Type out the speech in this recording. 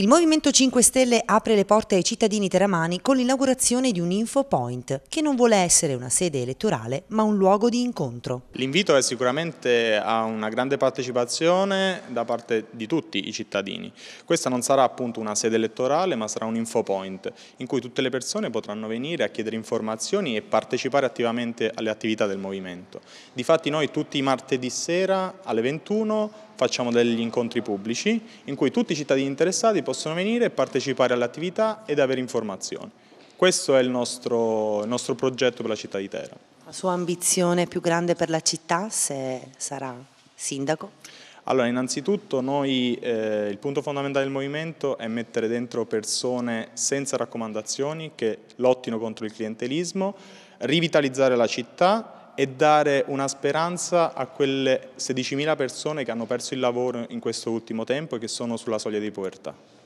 Il Movimento 5 Stelle apre le porte ai cittadini teramani con l'inaugurazione di un infopoint che non vuole essere una sede elettorale ma un luogo di incontro. L'invito è sicuramente a una grande partecipazione da parte di tutti i cittadini. Questa non sarà appunto una sede elettorale ma sarà un infopoint in cui tutte le persone potranno venire a chiedere informazioni e partecipare attivamente alle attività del Movimento. Difatti noi tutti i martedì sera alle 21 facciamo degli incontri pubblici in cui tutti i cittadini interessati possono venire, e partecipare all'attività ed avere informazioni. Questo è il nostro, il nostro progetto per la città di Teramo. La sua ambizione più grande per la città, se sarà sindaco? Allora, innanzitutto noi, eh, il punto fondamentale del movimento è mettere dentro persone senza raccomandazioni che lottino contro il clientelismo, rivitalizzare la città, e dare una speranza a quelle 16.000 persone che hanno perso il lavoro in questo ultimo tempo e che sono sulla soglia di povertà.